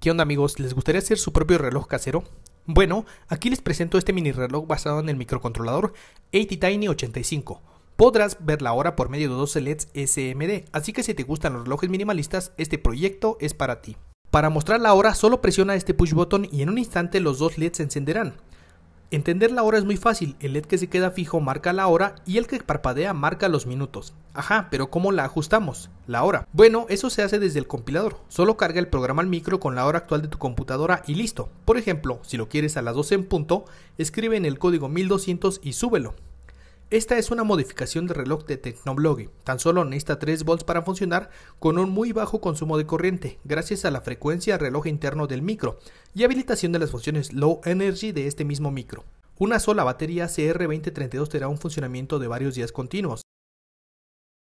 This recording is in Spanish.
¿Qué onda amigos? ¿Les gustaría hacer su propio reloj casero? Bueno, aquí les presento este mini reloj basado en el microcontrolador ATtiny 85. Podrás ver la hora por medio de 12 LEDs SMD, así que si te gustan los relojes minimalistas, este proyecto es para ti. Para mostrar la hora, solo presiona este push button y en un instante los dos LEDs se encenderán. Entender la hora es muy fácil, el LED que se queda fijo marca la hora y el que parpadea marca los minutos. Ajá, pero ¿cómo la ajustamos? La hora. Bueno, eso se hace desde el compilador. Solo carga el programa al micro con la hora actual de tu computadora y listo. Por ejemplo, si lo quieres a las 12 en punto, escribe en el código 1200 y súbelo. Esta es una modificación del reloj de Tecnoblog. Tan solo necesita 3 volts para funcionar con un muy bajo consumo de corriente, gracias a la frecuencia reloj interno del micro y habilitación de las funciones low energy de este mismo micro. Una sola batería CR2032 tendrá un funcionamiento de varios días continuos.